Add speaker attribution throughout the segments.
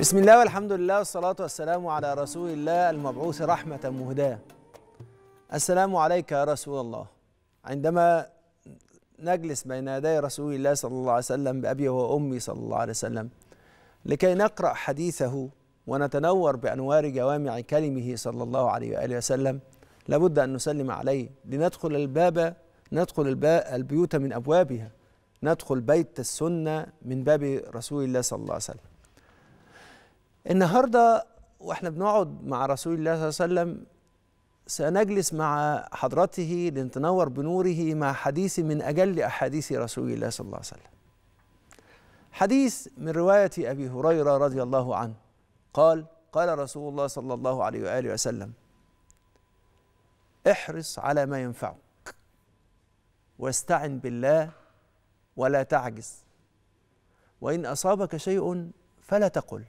Speaker 1: بسم الله والحمد لله والصلاة والسلام على رسول الله المبعوث رحمة مهداة السلام عليك يا رسول الله عندما نجلس بين يدي رسول الله صلى الله عليه وسلم بأبي وأمي صلى الله عليه وسلم لكي نقرأ حديثه ونتنور بأنوار جوامع كلمه صلى الله عليه وآله وسلم لابد أن نسلم عليه لندخل الباب ندخل البيوت من أبوابها ندخل بيت السنة من باب رسول الله صلى الله عليه وسلم النهارده واحنا بنقعد مع رسول الله صلى الله عليه وسلم سنجلس مع حضرته لنتنور بنوره مع حديث من اجل احاديث رسول الله صلى الله عليه وسلم. حديث من روايه ابي هريره رضي الله عنه قال قال رسول الله صلى الله عليه واله وسلم احرص على ما ينفعك واستعن بالله ولا تعجز وان اصابك شيء فلا تقل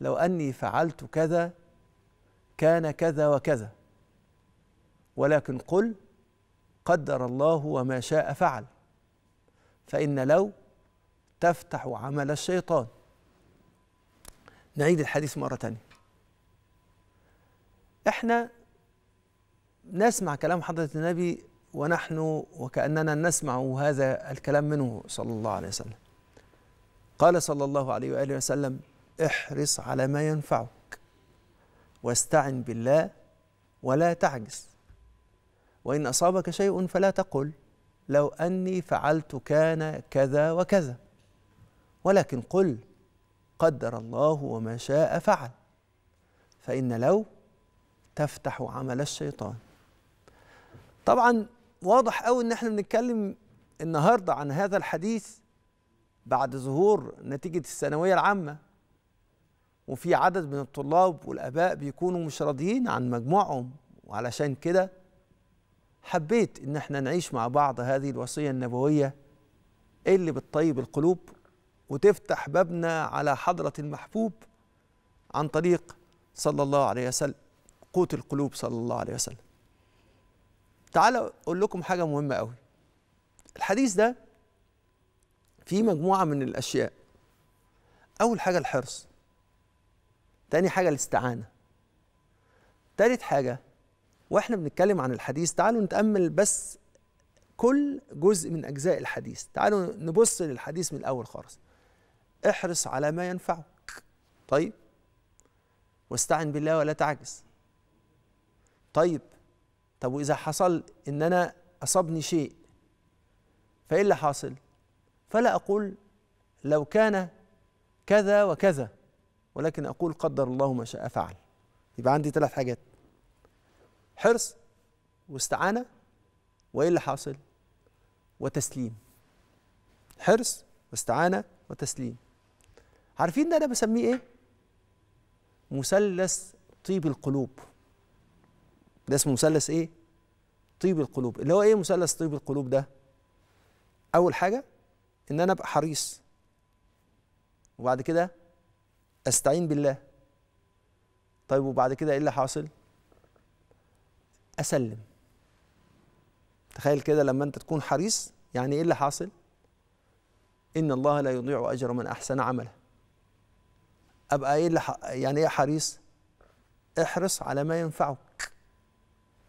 Speaker 1: لو اني فعلت كذا كان كذا وكذا ولكن قل قدر الله وما شاء فعل فان لو تفتح عمل الشيطان نعيد الحديث مره ثانيه احنا نسمع كلام حضره النبي ونحن وكاننا نسمع هذا الكلام منه صلى الله عليه وسلم قال صلى الله عليه واله وسلم احرص على ما ينفعك واستعن بالله ولا تعجز وإن أصابك شيء فلا تقل لو أني فعلت كان كذا وكذا ولكن قل قدر الله وما شاء فعل فإن لو تفتح عمل الشيطان طبعا واضح قوي ان احنا بنتكلم النهارده عن هذا الحديث بعد ظهور نتيجه الثانويه العامه وفي عدد من الطلاب والاباء بيكونوا مش راضيين عن مجموعهم وعلشان كده حبيت ان احنا نعيش مع بعض هذه الوصيه النبويه اللي بتطيب القلوب وتفتح بابنا على حضره المحبوب عن طريق صلى الله عليه وسلم قوت القلوب صلى الله عليه وسلم تعالوا اقول لكم حاجه مهمه قوي الحديث ده فيه مجموعه من الاشياء اول حاجه الحرص تاني حاجة الاستعانة تالت حاجة واحنا بنتكلم عن الحديث تعالوا نتأمل بس كل جزء من أجزاء الحديث تعالوا نبص للحديث من الأول خالص احرص على ما ينفعك طيب واستعن بالله ولا تعجز طيب طب وإذا حصل إن أنا أصابني شيء فإيه اللي حاصل فلا أقول لو كان كذا وكذا ولكن أقول قدر الله ما شاء فعل يبقى عندي ثلاث حاجات حرص واستعانة وإيه اللي حاصل وتسليم حرص واستعانة وتسليم عارفين ده أنا بسميه إيه مثلث طيب القلوب ده اسمه مثلث إيه طيب القلوب اللي هو إيه مثلث طيب القلوب ده أول حاجة إن أنا أبقى حريص وبعد كده استعين بالله طيب وبعد كده ايه اللي حاصل اسلم تخيل كده لما انت تكون حريص يعني ايه اللي حاصل ان الله لا يضيع اجر من احسن عملا ابقى ايه اللي ح... يعني ايه حريص احرص على ما ينفعك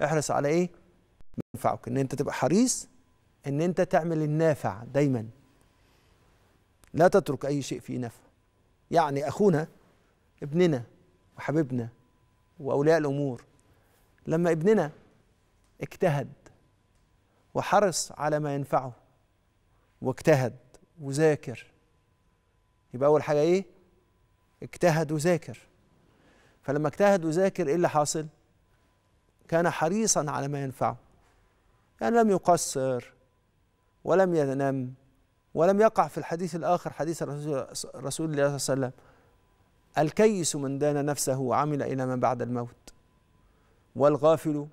Speaker 1: احرص على ايه ما ينفعك ان انت تبقى حريص ان انت تعمل النافع دايما لا تترك اي شيء فيه نفع يعني أخونا ابننا وحبيبنا وأولياء الأمور لما ابننا اجتهد وحرص على ما ينفعه واجتهد وذاكر يبقى أول حاجة إيه؟ اجتهد وذاكر فلما اجتهد وذاكر إيه اللي حاصل؟ كان حريصا على ما ينفعه يعني لم يقصر ولم ينم ولم يقع في الحديث الآخر حديث رسول الله صلى الله عليه وسلم الكيس من دان نفسه وعمل إلى ما بعد الموت والغافل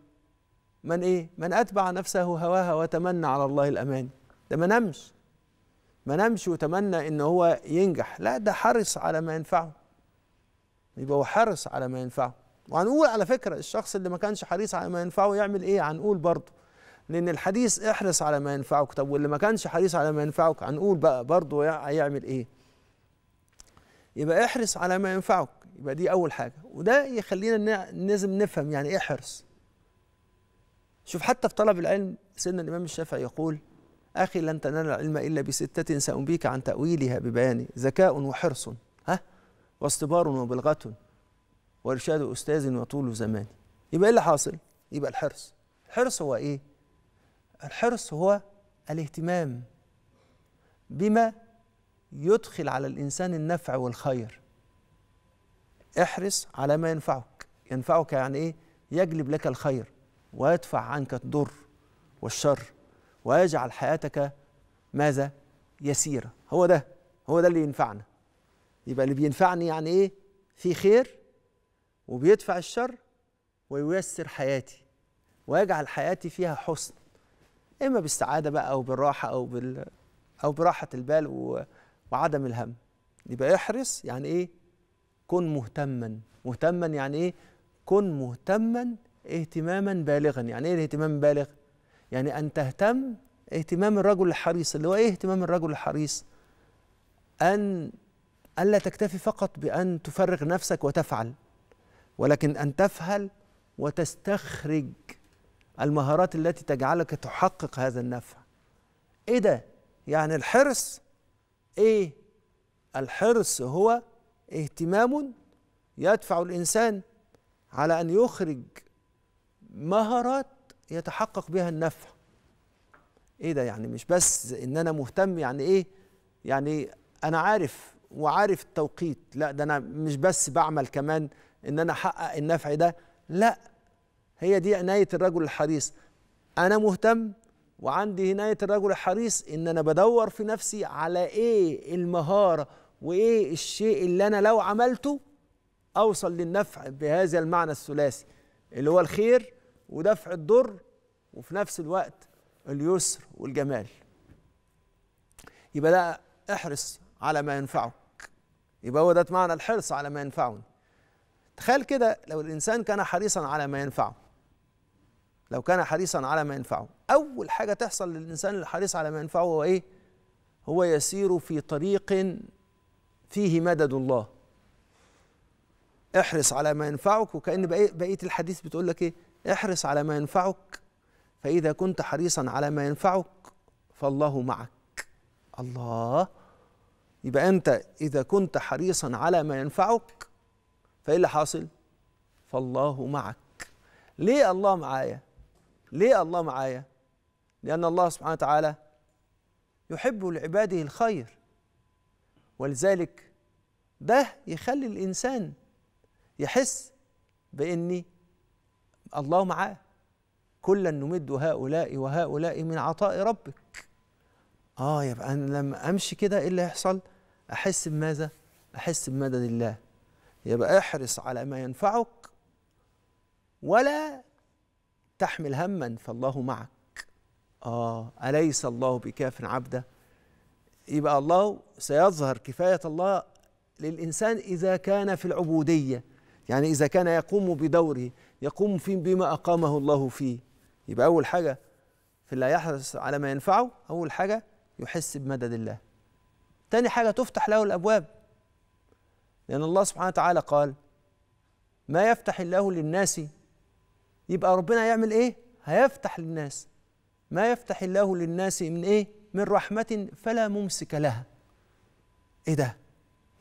Speaker 1: من إيه؟ من أتبع نفسه هواها وتمنى على الله الأمان ده ما نمش ما نمش وتمنى إن هو ينجح لا ده حرص على ما ينفعه يبقى هو حرص على ما ينفعه وهنقول على فكرة الشخص اللي ما كانش حريص على ما ينفعه يعمل إيه هنقول برضه لان الحديث احرص على ما ينفعك طب واللي ما كانش حريص على ما ينفعك هنقول بقى برضه هيعمل ايه يبقى احرص على ما ينفعك يبقى دي اول حاجه وده يخلينا لازم نفهم يعني ايه حرص شوف حتى في طلب العلم سيدنا الامام الشافعي يقول اخي لن تنال العلم الا بسته سانبيك عن تاويلها ببيان ذكاء وحرص ها واصطبار وبلغه وارشاد استاذ وطول زمان يبقى ايه اللي حاصل يبقى الحرص الحرص هو ايه الحرص هو الاهتمام بما يدخل على الإنسان النفع والخير احرص على ما ينفعك ينفعك يعني إيه يجلب لك الخير ويدفع عنك الضر والشر ويجعل حياتك ماذا يسيرة هو ده هو ده اللي ينفعنا يبقى اللي بينفعني يعني إيه في خير وبيدفع الشر وييسر حياتي ويجعل حياتي فيها حسن اما بالسعاده بقى او بالراحه او بال او براحه البال و... وعدم الهم يبقى احرص يعني ايه كن مهتما مهتما يعني ايه كن مهتما اهتماما بالغا يعني ايه الاهتمام بالغ يعني ان تهتم اهتمام الرجل الحريص اللي هو ايه اهتمام الرجل الحريص ان الا تكتفي فقط بان تفرغ نفسك وتفعل ولكن ان تفعل وتستخرج المهارات التي تجعلك تحقق هذا النفع ايه ده يعني الحرص ايه الحرص هو اهتمام يدفع الانسان على ان يخرج مهارات يتحقق بها النفع ايه ده يعني مش بس ان انا مهتم يعني ايه يعني انا عارف وعارف التوقيت لا ده انا مش بس بعمل كمان ان انا احقق النفع ده لا هي دي عناية الرجل الحريص أنا مهتم وعندي عناية الرجل الحريص إن أنا بدور في نفسي على إيه المهارة وإيه الشيء اللي أنا لو عملته أوصل للنفع بهذا المعنى الثلاثي اللي هو الخير ودفع الضر وفي نفس الوقت اليسر والجمال يبقى ده احرص على ما ينفعك يبقى هو ده معنى الحرص على ما ينفعني تخيل كده لو الإنسان كان حريصا على ما ينفعه لو كان حريصا على ما ينفعه أول حاجة تحصل للإنسان الحريص على ما ينفعه هو إيه؟ هو يسير في طريق فيه مدد الله احرص على ما ينفعك وكأن بقية الحديث بتقول لك إيه؟ احرص على ما ينفعك فإذا كنت حريصا على ما ينفعك فالله معك الله يبقى أنت إذا كنت حريصا على ما ينفعك فإيه اللي حاصل؟ فالله معك ليه الله معايا؟ ليه الله معايا لأن الله سبحانه وتعالى يحب لعباده الخير ولذلك ده يخلي الإنسان يحس بإني الله معاه كلا نمد هؤلاء وهؤلاء من عطاء ربك آه يبقى أنا لما أمشي كده إيه اللي يحصل أحس بماذا أحس بمدد الله يبقى احرص على ما ينفعك ولا تحمل هما فالله معك آه أليس الله بكاف عبده يبقى الله سيظهر كفاية الله للإنسان إذا كان في العبودية يعني إذا كان يقوم بدوره يقوم في بما أقامه الله فيه يبقى أول حاجة في اللي يحرص على ما ينفعه أول حاجة يحس بمدد الله تاني حاجة تفتح له الأبواب لأن الله سبحانه وتعالى قال ما يفتح الله للناس يبقى ربنا يعمل ايه هيفتح للناس ما يفتح الله للناس من ايه من رحمة فلا ممسك لها ايه ده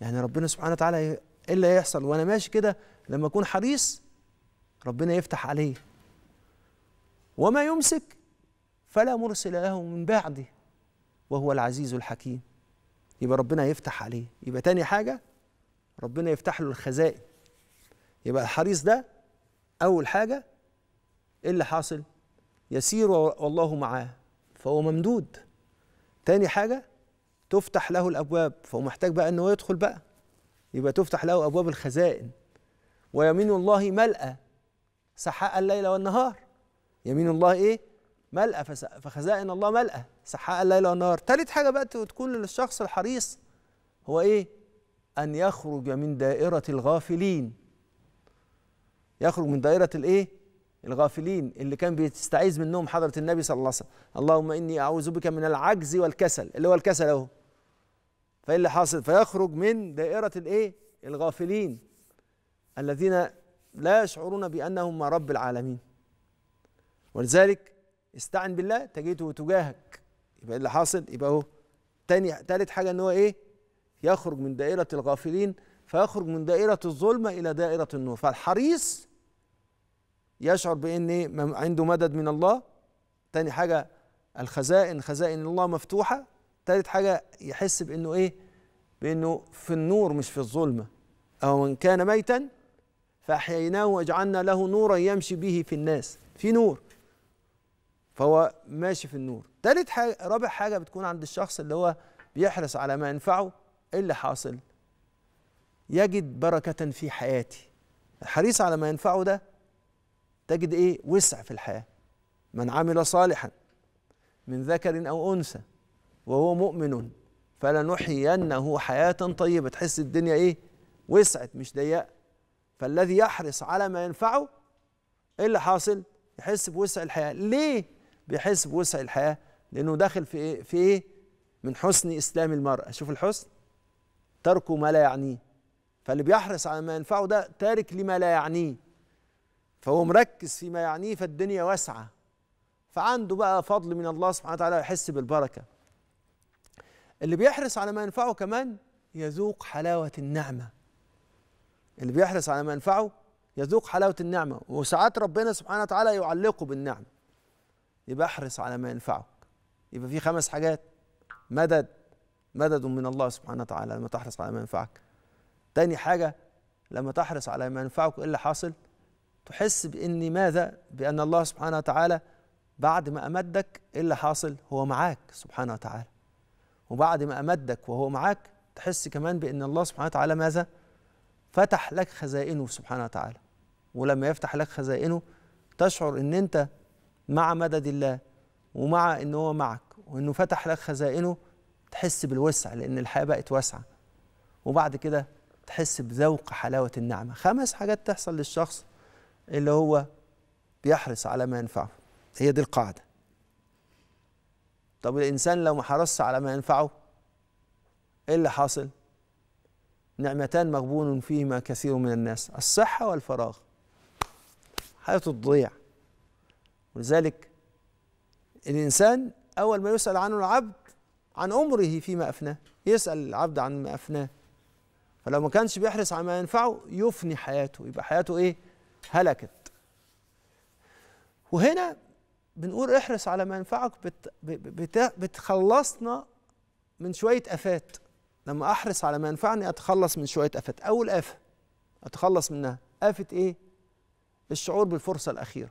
Speaker 1: يعني ربنا سبحانه وتعالى ايه اللي هيحصل وانا ماشي كده لما اكون حريص ربنا يفتح عليه وما يمسك فلا مرسل له من بعده وهو العزيز الحكيم يبقى ربنا يفتح عليه يبقى تاني حاجة ربنا يفتح له الخزائن يبقى الحريص ده أول حاجة ايه اللي حاصل يسير والله معاه فهو ممدود تاني حاجه تفتح له الابواب فهو محتاج بقى ان هو يدخل بقى يبقى تفتح له ابواب الخزائن ويمين الله ملأ سحاء الليل والنهار يمين الله ايه ملأ فخزائن الله ملأ سحاء الليل والنهار تالت حاجه بقى تكون للشخص الحريص هو ايه ان يخرج من دائره الغافلين يخرج من دائره الايه الغافلين اللي كان بيستعيذ منهم حضرة النبي صلى الله عليه وسلم اللهم إني أعوذ بك من العجز والكسل اللي هو الكسل أهو فإيه اللي حاصل فيخرج من دائرة الإيه الغافلين الذين لا يشعرون بأنهم ما رب العالمين ولذلك استعن بالله تجده تجاهك يبقى اللي حاصل يبقى اهو تاني ثالث حاجة إن هو إيه يخرج من دائرة الغافلين فيخرج من دائرة الظلمة إلى دائرة النور فالحريص يشعر بان عنده مدد من الله تاني حاجه الخزائن خزائن الله مفتوحه تالت حاجه يحس بانه ايه بانه في النور مش في الظلمه او من كان ميتا فاحييناه وجعلنا له نورا يمشي به في الناس في نور فهو ماشي في النور تالت حاجه رابع حاجه بتكون عند الشخص اللي هو بيحرص على ما ينفعه ايه اللي حاصل يجد بركه في حياتي الحريص على ما ينفعه ده تجد ايه وسع في الحياه من عمل صالحا من ذكر او انثى وهو مؤمن فلنحيينه حياه طيبه تحس الدنيا ايه وسعت مش ضيقه فالذي يحرص على ما ينفعه ايه اللي حاصل يحس بوسع الحياه ليه بيحس بوسع الحياه لانه داخل في ايه في ايه من حسن اسلام المراه شوف الحسن ترك ما لا يعنيه فاللي بيحرص على ما ينفعه ده تارك لما لا يعنيه فهو مركز فيما يعنيه فالدنيا واسعة فعنده بقى فضل من الله سبحانه وتعالى يحس بالبركة اللي بيحرص على ما ينفعه كمان يذوق حلاوة النعمة اللي بيحرص على ما ينفعه يذوق حلاوة النعمة وساعات ربنا سبحانه وتعالى يعلقه بالنعمة يبقى احرص على ما ينفعك يبقى في خمس حاجات مدد مدد من الله سبحانه وتعالى لما تحرص على ما ينفعك تاني حاجة لما تحرص على ما ينفعك ايه اللي حاصل؟ تحس بأن ماذا بأن الله سبحانه وتعالى بعد ما أمدك إيه اللي حاصل هو معاك سبحانه وتعالى وبعد ما أمدك وهو معاك تحس كمان بأن الله سبحانه وتعالى ماذا فتح لك خزائنه سبحانه وتعالى ولما يفتح لك خزائنه تشعر أن أنت مع مدد الله ومع أنه هو معك وأنه فتح لك خزائنه تحس بالوسع لأن الحياة بقت واسعة وبعد كده تحس بذوق حلاوة النعمة خمس حاجات تحصل للشخص اللي هو بيحرص على ما ينفعه هي دي القاعدة طب الإنسان لو ما حرصش على ما ينفعه إيه اللي حاصل؟ نعمتان مغبون فيهما كثير من الناس الصحة والفراغ حياته تضيع ولذلك الإنسان أول ما يسأل عنه العبد عن عمره فيما أفناه يسأل العبد عن ما أفناه فلو ما كانش بيحرص على ما ينفعه يفني حياته يبقى حياته إيه؟ هلكت وهنا بنقول احرص على ما ينفعك بت بت بتخلصنا من شوية آفات لما أحرص على ما ينفعني أتخلص من شوية آفات أول آفة أتخلص منها آفة إيه؟ الشعور بالفرصة الأخيرة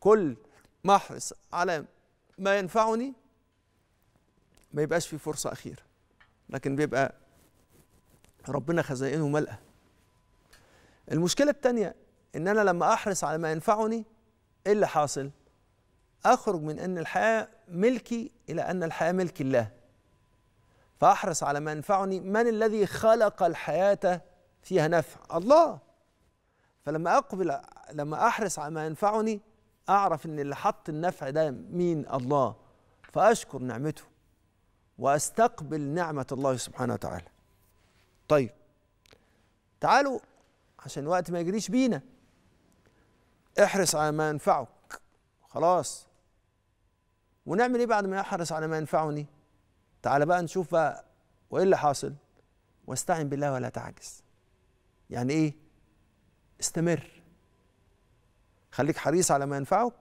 Speaker 1: كل ما أحرص على ما ينفعني ما يبقاش في فرصة أخيرة لكن بيبقى ربنا خزائنه ملأة المشكلة الثانية ان انا لما احرص على ما ينفعني ايه اللي حاصل اخرج من ان الحياه ملكي الى ان الحياه ملك الله فاحرص على ما ينفعني من الذي خلق الحياه فيها نفع الله فلما اقبل لما احرص على ما ينفعني اعرف ان اللي حط النفع ده مين الله فاشكر نعمته واستقبل نعمه الله سبحانه وتعالى طيب تعالوا عشان الوقت ما يجريش بينا احرص على ما ينفعك خلاص ونعمل ايه بعد ما احرص على ما ينفعني تعال بقى نشوف بقى وايه اللي حاصل واستعن بالله ولا تعجز يعني ايه استمر خليك حريص على ما ينفعك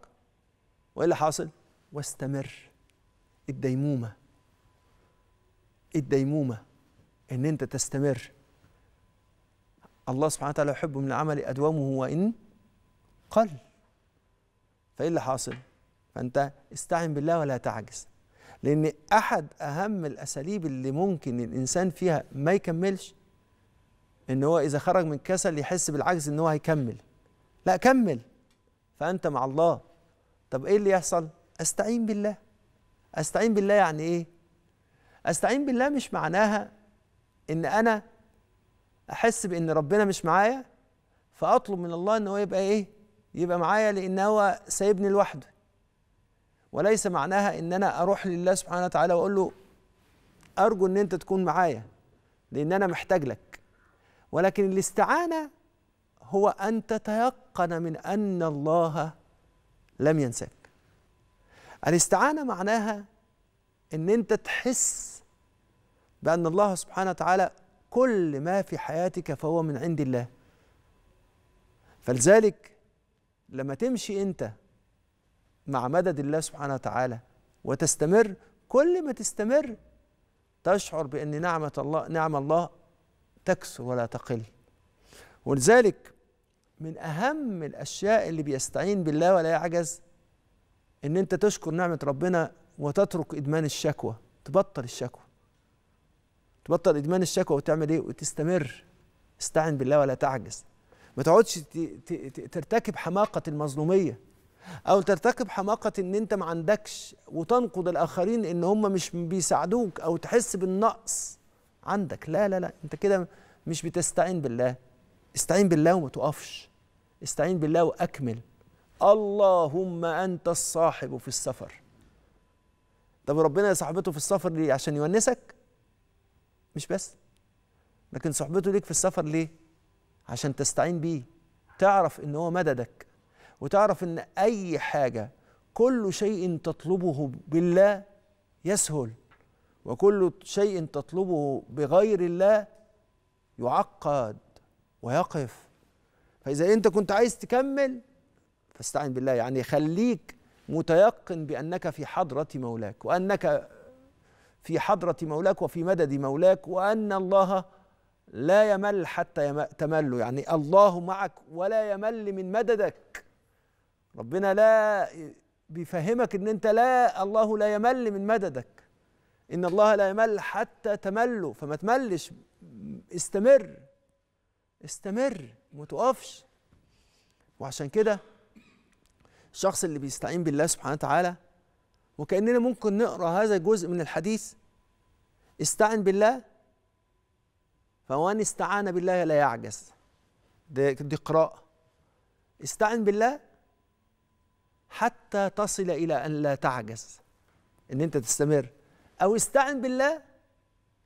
Speaker 1: وايه اللي حاصل واستمر الديمومه الديمومه ان انت تستمر الله سبحانه وتعالى يحب من العمل ادومه وان قل فإيه اللي حاصل؟ فأنت استعن بالله ولا تعجز لأن أحد أهم الأساليب اللي ممكن الإنسان فيها ما يكملش إن هو إذا خرج من كسل يحس بالعجز إن هو هيكمل لا كمل فأنت مع الله طب إيه اللي يحصل؟ أستعين بالله أستعين بالله يعني إيه؟ أستعين بالله مش معناها إن أنا أحس بإن ربنا مش معايا فأطلب من الله إن هو يبقى إيه؟ يبقى معايا لان هو سايبني لوحده وليس معناها ان انا اروح لله سبحانه وتعالى واقول له ارجو ان انت تكون معايا لان انا محتاج لك ولكن الاستعانه هو ان تتيقن من ان الله لم ينساك الاستعانه معناها ان انت تحس بان الله سبحانه وتعالى كل ما في حياتك فهو من عند الله فلذلك لما تمشي انت مع مدد الله سبحانه وتعالى وتستمر كل ما تستمر تشعر بان نعمه الله نعم الله تكثر ولا تقل ولذلك من اهم الاشياء اللي بيستعين بالله ولا يعجز ان انت تشكر نعمه ربنا وتترك ادمان الشكوى تبطل الشكوى تبطل ادمان الشكوى وتعمل ايه وتستمر استعن بالله ولا تعجز ما تقعدش ترتكب حماقه المظلوميه او ترتكب حماقه ان انت ما عندكش وتنقد الاخرين ان هم مش بيساعدوك او تحس بالنقص عندك لا لا لا انت كده مش بتستعين بالله استعين بالله وما تقفش استعين بالله واكمل اللهم انت الصاحب في السفر طب ربنا صاحبته في السفر ليه عشان يونسك مش بس لكن صحبته ليك في السفر ليه عشان تستعين بيه تعرف ان هو مددك وتعرف ان اي حاجه كل شيء تطلبه بالله يسهل وكل شيء تطلبه بغير الله يعقد ويقف فاذا انت كنت عايز تكمل فاستعن بالله يعني خليك متيقن بانك في حضره مولاك وانك في حضره مولاك وفي مدد مولاك وان الله لا يمل حتى تمل يعني الله معك ولا يمل من مددك ربنا لا بيفهمك ان انت لا الله لا يمل من مددك ان الله لا يمل حتى تمل فما تملش استمر استمر ما تقفش وعشان كده الشخص اللي بيستعين بالله سبحانه وتعالى وكاننا ممكن نقرا هذا الجزء من الحديث استعن بالله فمن استعان بالله لا يعجز دي, دي قراءة استعن بالله حتى تصل إلى أن لا تعجز إن أنت تستمر أو استعن بالله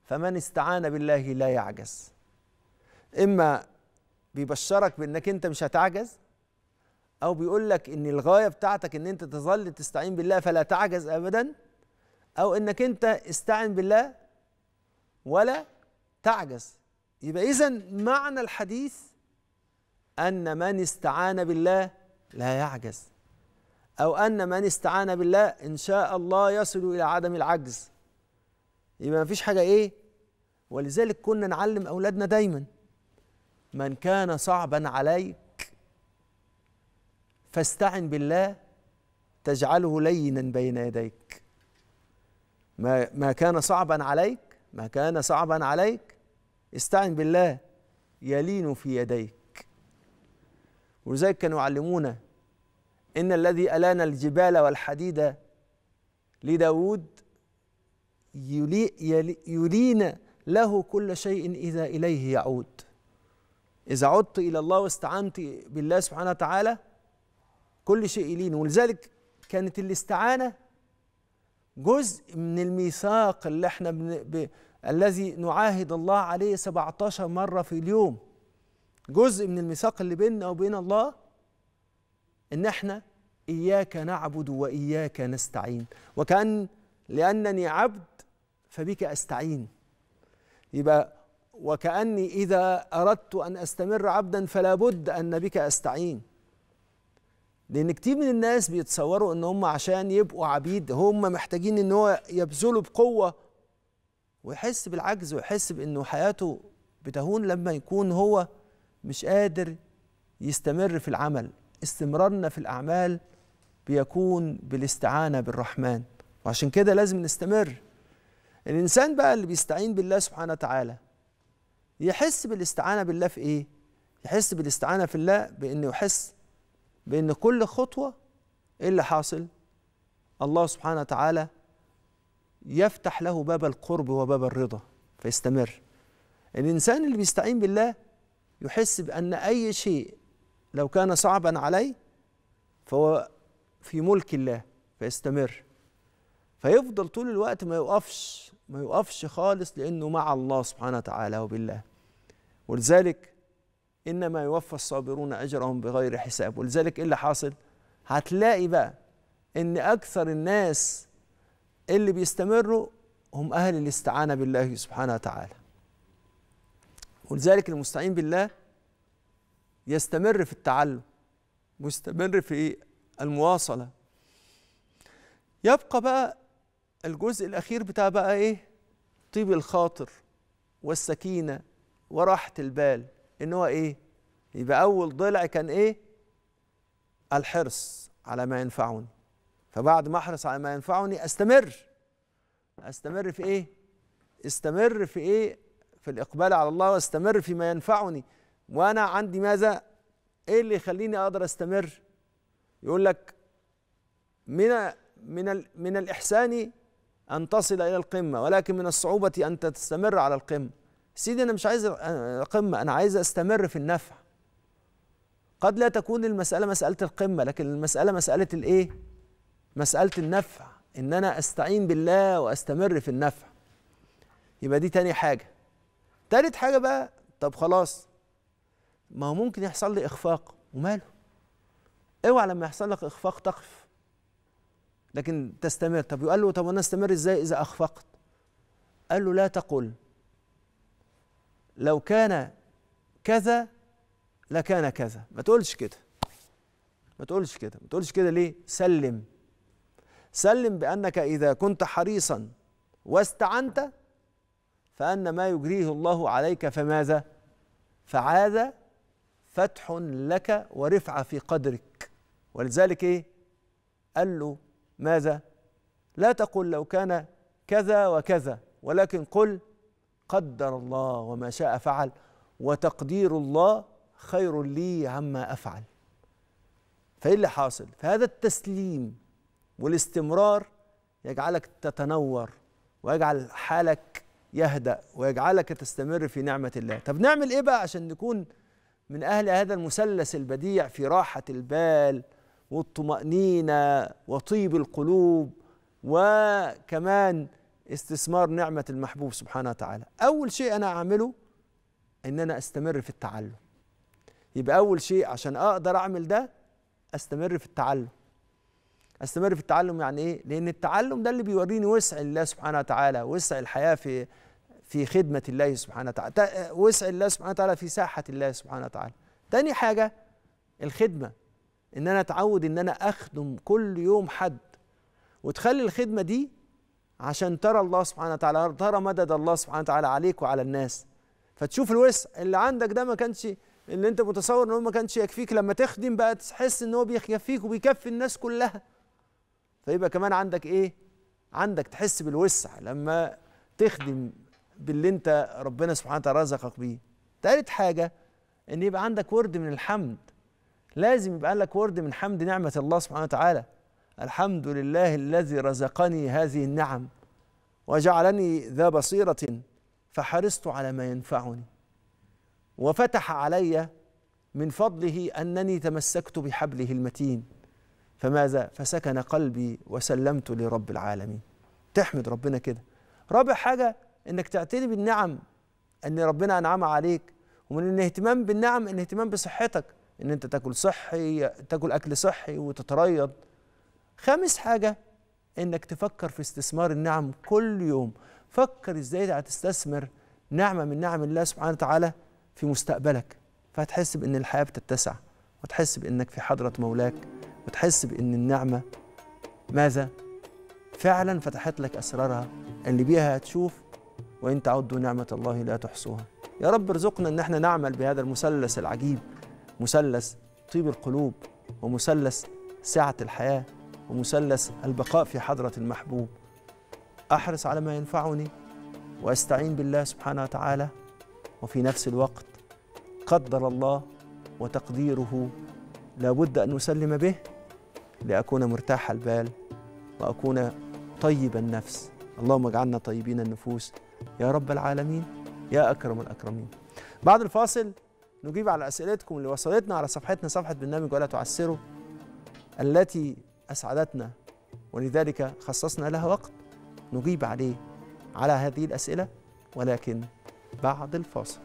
Speaker 1: فمن استعان بالله لا يعجز إما بيبشرك بإنك أنت مش هتعجز أو بيقول لك إن الغاية بتاعتك إن أنت تظل تستعين بالله فلا تعجز أبدا أو إنك أنت استعن بالله ولا تعجز يبقى إذا معنى الحديث أن من استعان بالله لا يعجز أو أن من استعان بالله إن شاء الله يصل إلى عدم العجز يبقى مفيش حاجة إيه ولذلك كنا نعلم أولادنا دايما من كان صعبا عليك فاستعن بالله تجعله لينا بين يديك ما ما كان صعبا عليك ما كان صعبا عليك استعن بالله يلين في يديك ولذلك كانوا يعلمونا إن الذي ألان الجبال والحديد لداود يلي يلين له كل شيء إذا إليه يعود إذا عدت إلى الله واستعنت بالله سبحانه وتعالى كل شيء يلين ولذلك كانت الاستعانة جزء من الميثاق اللي احنا الذي نعاهد الله عليه 17 مرة في اليوم جزء من الميثاق اللي بيننا وبين الله ان احنا اياك نعبد واياك نستعين وكان لانني عبد فبك استعين يبقى وكاني اذا اردت ان استمر عبدا فلا بد ان بك استعين لان كتير من الناس بيتصوروا ان هم عشان يبقوا عبيد هم محتاجين ان هو يبذلوا بقوه ويحس بالعجز ويحس بانه حياته بتهون لما يكون هو مش قادر يستمر في العمل استمرارنا في الاعمال بيكون بالاستعانه بالرحمن وعشان كده لازم نستمر الانسان بقى اللي بيستعين بالله سبحانه وتعالى يحس بالاستعانه بالله في ايه يحس بالاستعانه في الله بانه يحس بان كل خطوه ايه اللي حاصل الله سبحانه وتعالى يفتح له باب القرب وباب الرضا فيستمر الإنسان اللي بيستعين بالله يحس بأن أي شيء لو كان صعبا عليه فهو في ملك الله فيستمر فيفضل طول الوقت ما يقفش ما يقفش خالص لأنه مع الله سبحانه وتعالى وبالله ولذلك إنما يوفى الصابرون أجرهم بغير حساب ولذلك إيه اللي حاصل؟ هتلاقي بقى إن أكثر الناس اللي بيستمروا هم أهل الاستعانة بالله سبحانه وتعالى ولذلك المستعين بالله يستمر في التعلم ويستمر في المواصلة يبقى بقى الجزء الأخير بتاع بقى إيه طيب الخاطر والسكينة وراحة البال إن هو إيه يبقى أول ضلع كان إيه الحرص على ما ينفعني فبعد ما احرص على ما ينفعني استمر استمر في ايه استمر في ايه في الاقبال على الله واستمر فيما ينفعني وانا عندي ماذا ايه اللي يخليني اقدر استمر يقول لك من من من الاحسان ان تصل الى القمه ولكن من الصعوبه ان تستمر على القمه سيدي انا مش عايز القمه انا عايز استمر في النفع قد لا تكون المساله مساله القمه لكن المساله مساله الايه مسألة النفع إن أنا أستعين بالله وأستمر في النفع يبقى دي تاني حاجة تالت حاجة بقى طب خلاص ما هو ممكن يحصل لي إخفاق وماله اوعى لما يحصل لك إخفاق تقف لكن تستمر طب يقول له طب أنا أستمر إزاي إذا أخفقت قال له لا تقل لو كان كذا لكان كذا ما تقولش كده ما تقولش كده ما تقولش كده ليه سلم سلم بأنك إذا كنت حريصا واستعنت فأن ما يجريه الله عليك فماذا؟ فعاد فتح لك ورفعة في قدرك ولذلك إيه؟ قال له ماذا؟ لا تقل لو كان كذا وكذا ولكن قل قدر الله وما شاء فعل وتقدير الله خير لي عما أفعل فإيه اللي حاصل؟ فهذا التسليم والاستمرار يجعلك تتنور ويجعل حالك يهدأ ويجعلك تستمر في نعمة الله طب نعمل إيه بقى عشان نكون من أهل هذا المثلث البديع في راحة البال والطمأنينة وطيب القلوب وكمان استثمار نعمة المحبوب سبحانه وتعالى أول شيء أنا أعمله إن أنا أستمر في التعلم يبقى أول شيء عشان أقدر أعمل ده أستمر في التعلم استمر في التعلم يعني ايه لان التعلم ده اللي بيوريني وسع الله سبحانه وتعالى وسع الحياه في في خدمه الله سبحانه وتعالى وسع الله سبحانه وتعالى في ساحه الله سبحانه وتعالى تاني حاجه الخدمه ان انا اتعود ان انا اخدم كل يوم حد وتخلي الخدمه دي عشان ترى الله سبحانه وتعالى ترى مدد الله سبحانه وتعالى عليك وعلى الناس فتشوف الوسع اللي عندك ده ما كانش اللي انت متصور ان هو ما كانش يكفيك لما تخدم بقى تحس ان هو بيكفيك وبيكفي الناس كلها فيبقى كمان عندك ايه عندك تحس بالوسع لما تخدم باللي انت ربنا سبحانه وتعالى رزقك بيه تالت حاجه ان يبقى عندك ورد من الحمد لازم يبقى لك ورد من حمد نعمه الله سبحانه وتعالى الحمد لله الذي رزقني هذه النعم وجعلني ذا بصيره فحرصت على ما ينفعني وفتح علي من فضله انني تمسكت بحبله المتين فماذا فسكن قلبي وسلمت لرب العالمين تحمد ربنا كده رابع حاجة انك تعتني بالنعم ان ربنا انعم عليك ومن الاهتمام بالنعم الاهتمام بصحتك ان انت تاكل صحي تاكل اكل صحي وتتريض خامس حاجة انك تفكر في استثمار النعم كل يوم فكر ازاي هتستثمر نعمة من نعم الله سبحانه وتعالى في مستقبلك فهتحس بان الحياة بتتسع وتحس بانك في حضرة مولاك بتحس بأن النعمة ماذا؟ فعلا فتحت لك أسرارها اللي بيها هتشوف وإن تعدوا نعمة الله لا تحصوها يا رب ارزقنا أن احنا نعمل بهذا المثلث العجيب مثلث طيب القلوب ومثلث سعة الحياة ومثلث البقاء في حضرة المحبوب أحرص على ما ينفعني وأستعين بالله سبحانه وتعالى وفي نفس الوقت قدر الله وتقديره لابد أن نسلم به لأكون مرتاح البال وأكون طيب النفس اللهم اجعلنا طيبين النفوس يا رب العالمين يا أكرم الأكرمين بعد الفاصل نجيب على أسئلتكم اللي وصلتنا على صفحتنا صفحة برنامج ولا تعسروا التي أسعدتنا ولذلك خصصنا لها وقت نجيب عليه على هذه الأسئلة ولكن بعد الفاصل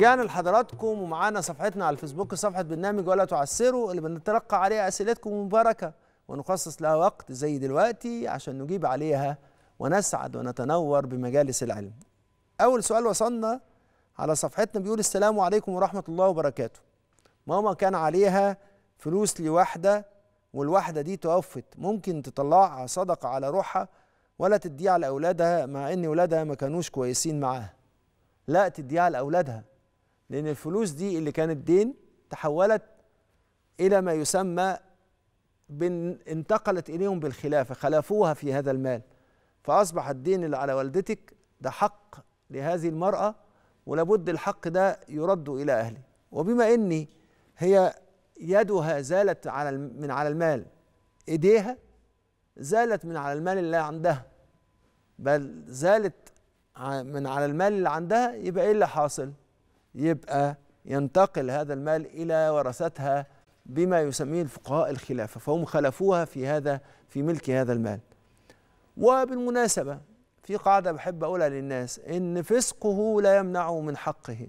Speaker 1: رجعنا لحضراتكم ومعانا صفحتنا على الفيسبوك صفحة برنامج ولا تعسروا اللي بنتلقى عليها أسئلتكم المباركة ونخصص لها وقت زي دلوقتي عشان نجيب عليها ونسعد ونتنور بمجالس العلم أول سؤال وصلنا على صفحتنا بيقول السلام عليكم ورحمة الله وبركاته ماما كان عليها فلوس لواحدة والواحدة دي توفت ممكن تطلعها صدقة على روحها ولا تديها لأولادها مع إن اولادها ما كانوش كويسين معاها لا تديها لأولادها لأن الفلوس دي اللي كانت دين تحولت إلى ما يسمى انتقلت إليهم بالخلافة خلفوها في هذا المال فأصبح الدين اللي على والدتك ده حق لهذه المرأة ولابد الحق ده يرد إلى أهله وبما أني هي يدها زالت على من على المال إيديها زالت من على المال اللي عندها بل زالت من على المال اللي عندها يبقى إيه اللي حاصل يبقى ينتقل هذا المال إلى ورثتها بما يسميه الفقهاء الخلافة فهم خلفوها في هذا في ملك هذا المال وبالمناسبة في قاعدة بحب أقولها للناس إن فسقه لا يمنعه من حقه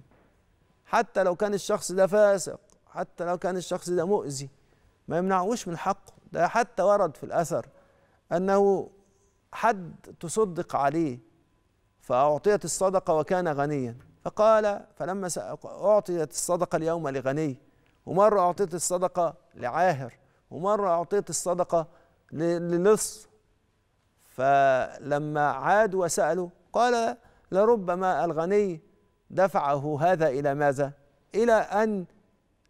Speaker 1: حتى لو كان الشخص ده فاسق حتى لو كان الشخص ده مؤذي ما يمنعوش من حقه ده حتى ورد في الأثر أنه حد تصدق عليه فأعطيت الصدقة وكان غنيا فقال فلما أعطيت الصدقة اليوم لغني ومرة أعطيت الصدقة لعاهر ومرة أعطيت الصدقة للص فلما عاد وسأله قال لربما الغني دفعه هذا إلى ماذا؟ إلى أن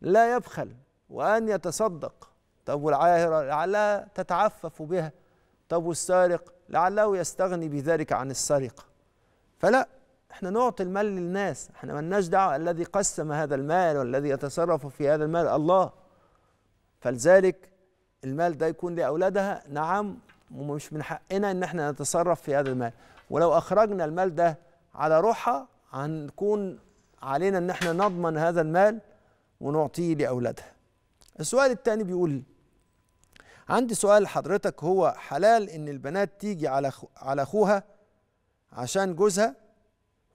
Speaker 1: لا يبخل وأن يتصدق طب والعاهرة لعلها تتعفف بها طب والسارق لعله يستغني بذلك عن السرقة فلا احنا نعطي المال للناس احنا مالناش دعوه الذي قسم هذا المال والذي يتصرف في هذا المال الله فلذلك المال ده يكون لاولادها نعم ومش من حقنا ان احنا نتصرف في هذا المال ولو اخرجنا المال ده على روحها هنكون علينا ان احنا نضمن هذا المال ونعطيه لاولادها السؤال الثاني بيقول عندي سؤال لحضرتك هو حلال ان البنات تيجي على على اخوها عشان جوزها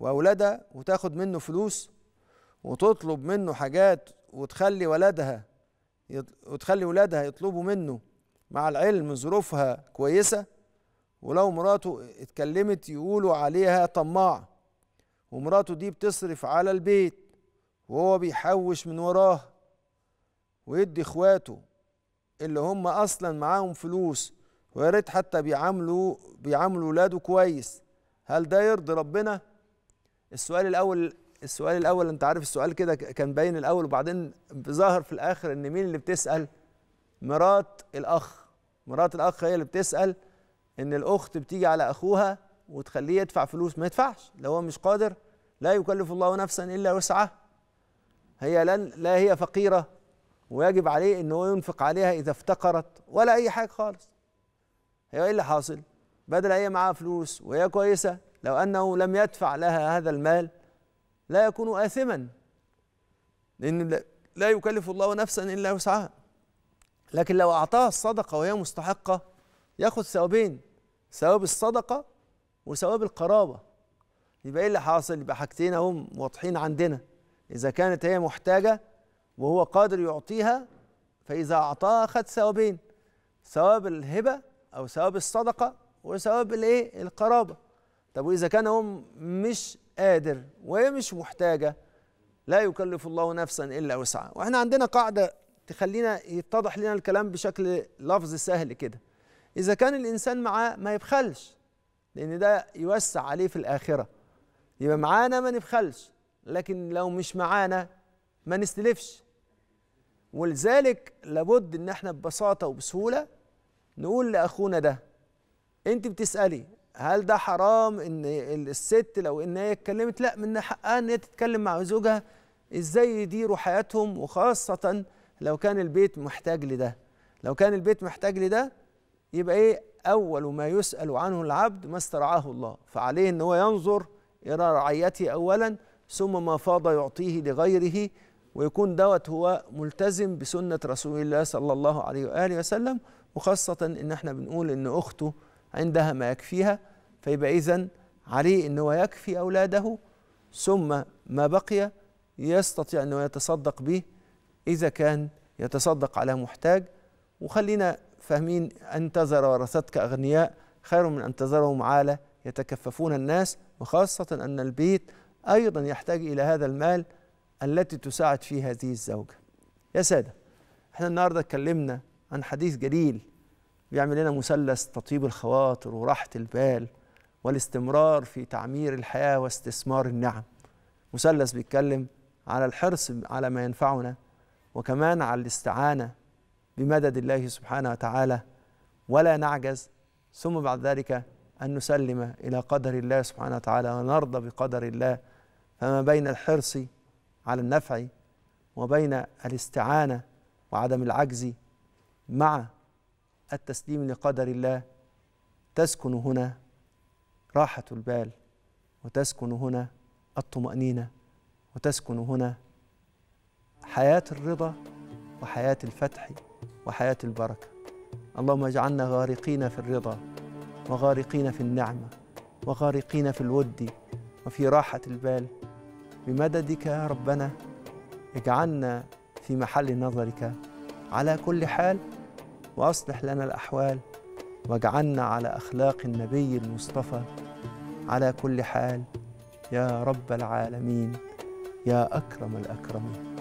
Speaker 1: واولادها وتاخد منه فلوس وتطلب منه حاجات وتخلي ولدها وتخلي ولادها يطلبوا منه مع العلم ظروفها كويسه ولو مراته اتكلمت يقولوا عليها طماع ومراته دي بتصرف على البيت وهو بيحوش من وراه ويدي اخواته اللي هم اصلا معاهم فلوس ويا ريت حتى بيعاملوا بيعاملوا ولاده كويس هل ده يرضي ربنا؟ السؤال الاول السؤال الاول انت عارف السؤال كده كان باين الاول وبعدين ظهر في الاخر ان مين اللي بتسال مرات الاخ مرات الاخ هي اللي بتسال ان الاخت بتيجي على اخوها وتخليه يدفع فلوس ما يدفعش لو هو مش قادر لا يكلف الله نفسا الا وسعها هي لن لا هي فقيره ويجب عليه ان هو ينفق عليها اذا افتقرت ولا اي حاجه خالص هي ايه اللي حاصل بدل هي معاها فلوس وهي كويسه لو أنه لم يدفع لها هذا المال لا يكون آثما لأن لا يكلف الله نفسا إلا وسعها لكن لو أعطاها الصدقة وهي مستحقة ياخذ ثوابين ثواب الصدقة وثواب القرابة يبقى إيه اللي حاصل يبقى حاجتين أهم واضحين عندنا إذا كانت هي محتاجة وهو قادر يعطيها فإذا أعطاها أخذ ثوابين ثواب الهبة أو ثواب الصدقة وثواب الإيه القرابة طب وإذا كان هو مش قادر وهي مش محتاجة لا يكلف الله نفسا إلا وسعها وإحنا عندنا قاعدة تخلينا يتضح لنا الكلام بشكل لفظ سهل كده إذا كان الإنسان معاه ما يبخلش لأن ده يوسع عليه في الآخرة يبقى معانا ما نبخلش لكن لو مش معانا ما نستلفش ولذلك لابد ان احنا ببساطه وبسهوله نقول لاخونا ده انت بتسالي هل ده حرام ان الست لو ان هي اتكلمت لا من حقها ان هي تتكلم مع زوجها ازاي يديروا حياتهم وخاصه لو كان البيت محتاج لده لو كان البيت محتاج لده يبقى ايه اول ما يسال عنه العبد ما استرعاه الله فعليه ان هو ينظر الى رعيته اولا ثم ما فاض يعطيه لغيره ويكون دوت هو ملتزم بسنه رسول الله صلى الله عليه واله وسلم وخاصه ان احنا بنقول ان اخته عندها ما يكفيها فيبقى إذا عليه أنه يكفي أولاده ثم ما بقي يستطيع أنه يتصدق به إذا كان يتصدق على محتاج وخلينا فاهمين أن تزر ورثتك أغنياء خير من أن تزرهم عالة يتكففون الناس وخاصة أن البيت أيضا يحتاج إلى هذا المال التي تساعد فيه هذه الزوجة يا سادة احنا النهاردة اتكلمنا عن حديث جليل بيعمل لنا مثلث تطيب الخواطر وراحة البال والاستمرار في تعمير الحياة واستثمار النعم مثلث بيتكلم على الحرص على ما ينفعنا وكمان على الاستعانة بمدد الله سبحانه وتعالى ولا نعجز ثم بعد ذلك أن نسلم إلى قدر الله سبحانه وتعالى ونرضى بقدر الله فما بين الحرص على النفع وبين الاستعانة وعدم العجز مع التسليم لقدر الله تسكن هنا راحة البال وتسكن هنا الطمأنينة وتسكن هنا حياة الرضا وحياة الفتح وحياة البركة اللهم اجعلنا غارقين في الرضا وغارقين في النعمة وغارقين في الود وفي راحة البال بمددك يا ربنا اجعلنا في محل نظرك على كل حال واصلح لنا الاحوال واجعلنا على اخلاق النبي المصطفى على كل حال يا رب العالمين يا اكرم الاكرمين